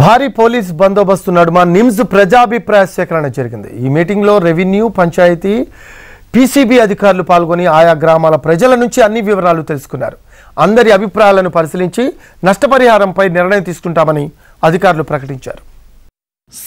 భారీ పోలీస్ బందోబస్తు నడుమ నిమ్స్ ప్రజాభిప్రాయ సేకరణ జరిగింది ఈ మీటింగ్లో రెవెన్యూ పంచాయతీ పీసీబీ అధికారులు పాల్గొని ఆయా గ్రామాల ప్రజల నుంచి అన్ని వివరాలు తెలుసుకున్నారు అందరి అభిప్రాయాలను పరిశీలించి నష్టపరిహారంపై నిర్ణయం తీసుకుంటామని అధికారులు ప్రకటించారు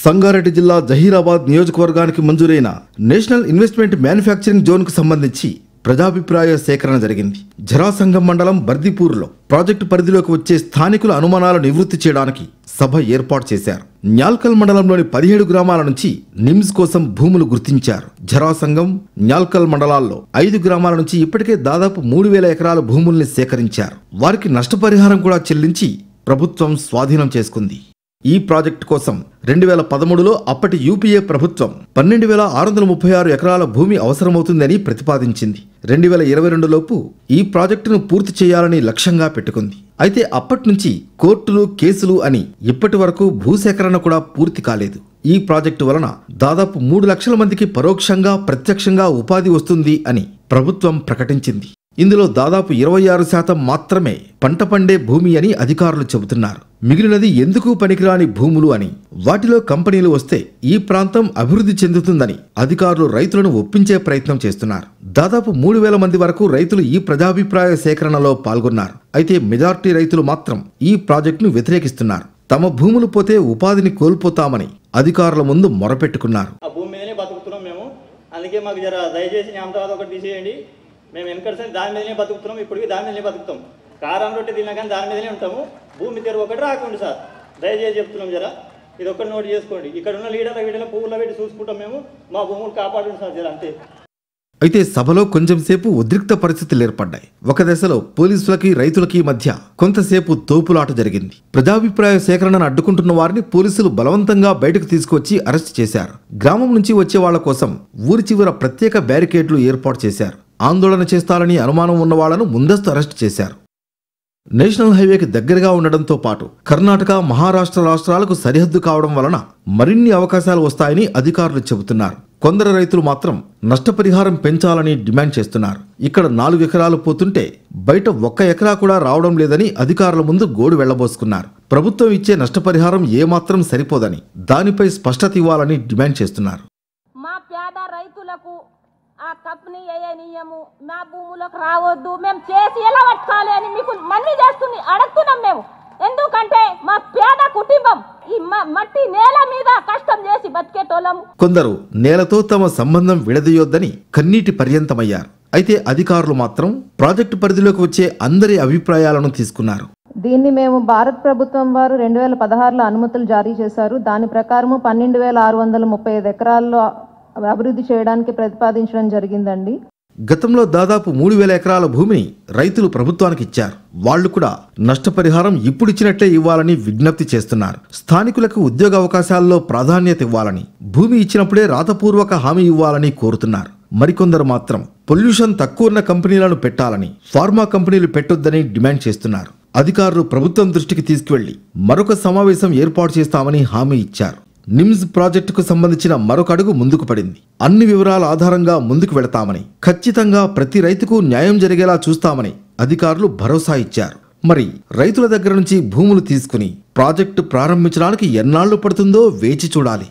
సంగారెడ్డి జిల్లా జహీరాబాద్ నియోజకవర్గానికి మంజూరైన నేషనల్ ఇన్వెస్ట్మెంట్ మ్యానుఫ్యాక్చరింగ్ జోన్కు సంబంధించి ప్రజాభిప్రాయ సేకరణ జరిగింది జరాసంగం మండలం బర్దిపూర్లో ప్రాజెక్టు పరిధిలోకి వచ్చే స్థానికుల అనుమానాలు నివృత్తి చేయడానికి సభ ఏర్పాటు చేశారు న్యాల్కల్ మండలంలోని పదిహేడు గ్రామాల నుంచి నిమ్స్ కోసం భూములు గుర్తించారు జరాసంగం న్యాల్కల్ మండలాల్లో ఐదు గ్రామాల నుంచి ఇప్పటికే దాదాపు మూడు వేల ఎకరాల భూముల్ని సేకరించారు వారికి నష్టపరిహారం కూడా చెల్లించి ప్రభుత్వం స్వాధీనం చేసుకుంది ఈ ప్రాజెక్టు కోసం రెండు వేల పదమూడులో అప్పటి యూపీఏ ప్రభుత్వం పన్నెండు వేల ఆరు వందల ముప్పై ఆరు ఎకరాల భూమి అవసరమవుతుందని ప్రతిపాదించింది రెండు వేల ఇరవై రెండులోపు ఈ ప్రాజెక్టును పూర్తి చేయాలని లక్ష్యంగా పెట్టుకుంది అయితే అప్పటి నుంచి కోర్టులు కేసులు అని ఇప్పటి వరకు భూసేకరణ కూడా పూర్తి కాలేదు ఈ ప్రాజెక్టు వలన దాదాపు మూడు లక్షల మందికి పరోక్షంగా ప్రత్యక్షంగా ఉపాధి వస్తుంది అని ప్రభుత్వం ప్రకటించింది ఇందులో దాదాపు ఇరవై ఆరు శాతం మాత్రమే పంట పండే భూమి అని అధికారులు చెబుతున్నారు మిగిలినది ఎందుకు పనికిరాని భూములు అని వాటిలో కంపెనీలు వస్తే ఈ ప్రాంతం అభివృద్ధి చెందుతుందని అధికారులు రైతులను ఒప్పించే ప్రయత్నం చేస్తున్నారు దాదాపు మూడు వేల మంది వరకు రైతులు ఈ ప్రజాభిప్రాయ సేకరణలో పాల్గొన్నారు అయితే మెజార్టీ రైతులు మాత్రం ఈ ప్రాజెక్టును వ్యతిరేకిస్తున్నారు తమ భూములు పోతే ఉపాధిని కోల్పోతామని అధికారుల ముందు మొరపెట్టుకున్నారు మేము వెనకడిసే దాని మీదనే బతుకుతున్నాం ఇప్పటికీ దాని మీదనే బతుకుతాం కారం రొట్టె తిన్నా కానీ దాని మీదనే ఉంటాము భూమి తెరు ఒకటి రాకుండా సార్ దయచేసి చెప్తున్నాం జరా ఇది ఒక్కటి నోట్ చేసుకోండి ఇక్కడ ఉన్న లీడర్ల వీటిలో పువ్వుల పెట్టి చూసుకుంటాం మేము మా భూములు కాపాడుతాం సార్ జరా అంతే అయితే సభలో కొంచెంసేపు ఉద్రిక్త పరిస్థితులు ఏర్పడ్డాయి ఒక దశలో పోలీసులకి రైతులకి మధ్య కొంతసేపు తోపులాట జరిగింది ప్రజాభిప్రాయ సేకరణను అడ్డుకుంటున్న వారిని పోలీసులు బలవంతంగా బయటకు తీసుకొచ్చి అరెస్ట్ చేశారు గ్రామం నుంచి వచ్చే వాళ్ల కోసం ఊరి చివర ప్రత్యేక బ్యారికేడ్లు ఏర్పాటు చేశారు ఆందోళన చేస్తారని అనుమానం ఉన్న వాళ్లను ముందస్తు అరెస్ట్ చేశారు నేషనల్ హైవేకి దగ్గరగా ఉండడంతో పాటు కర్ణాటక మహారాష్ట్ర రాష్ట్రాలకు సరిహద్దు కావడం వలన మరిన్ని అవకాశాలు వస్తాయని అధికారులు చెబుతున్నారు కొందరు రైతులు మాత్రం నష్టపరిహారం పెంచాలని డిమాండ్ చేస్తున్నారు ఇక్కడ నాలుగు ఎకరాలు పోతుంటే బయట ఒక్క ఎకరా కూడా రావడం లేదని అధికారుల ముందు గోడు వెళ్లబోసుకున్నారు ప్రభుత్వం ఇచ్చే నష్టపరిహారం ఏమాత్రం సరిపోదని దానిపై స్పష్టత ఇవ్వాలని డిమాండ్ చేస్తున్నారు మా పేద రైతులకు ఆ తప్పుని వేయనీయము మా భూములకు రావద్దు మేము చేసి ఎలా పట్టుకోవాలి అని మీకు మనీ చేస్తుంది అడుగుతున్నాం మేము ఎందుకంటే మా పేద కుటుంబం ఈ మట్టి నేల మీద కష్టం చేసి బతికేటోళ్ళము కొందరు నేలతో తమ సంబంధం విడదీయొద్దని కన్నీటి పర్యంతమయ్యారు అయితే అధికారులు మాత్రం ప్రాజెక్టు పరిధిలోకి వచ్చే అందరి అభిప్రాయాలను తీసుకున్నారు దీన్ని మేము భారత ప్రభుత్వం వారు రెండు వేల పదహారులో అనుమతులు జారీ చేశారు దాని ప్రకారము పన్నెండు వేల ఆరు వందల ముప్పై ఐదు ఎకరాల్లో అభివృద్ధి చేయడానికి ప్రతిపాదించడం జరిగిందండి గతంలో దాదాపు మూడు వేల ఎకరాల భూమిని రైతులు ప్రభుత్వానికి ఇచ్చారు వాళ్లు కూడా నష్టపరిహారం ఇప్పుడిచ్చినట్లే ఇవ్వాలని విజ్ఞప్తి చేస్తున్నారు స్థానికులకు ఉద్యోగ అవకాశాల్లో ప్రాధాన్యత ఇవ్వాలని భూమి ఇచ్చినప్పుడే రాతపూర్వక హామీ ఇవ్వాలని కోరుతున్నారు మరికొందరు మాత్రం పొల్యూషన్ తక్కువ ఉన్న కంపెనీలను పెట్టాలని ఫార్మా కంపెనీలు పెట్టొద్దని డిమాండ్ చేస్తున్నారు అధికారులు ప్రభుత్వం దృష్టికి తీసుకువెళ్లి మరొక సమావేశం ఏర్పాటు చేస్తామని హామీ ఇచ్చారు నిమ్స్ ప్రాజెక్టుకు సంబంధించిన మరొక అడుగు ముందుకు పడింది అన్ని వివరాల ఆధారంగా ముందుకు వెళతామని ఖచ్చితంగా ప్రతి రైతుకు న్యాయం జరిగేలా చూస్తామని అధికారులు భరోసా ఇచ్చారు మరి రైతుల దగ్గర నుంచి భూములు తీసుకుని ప్రాజెక్టు ప్రారంభించడానికి ఎన్నాళ్లు పడుతుందో వేచి చూడాలి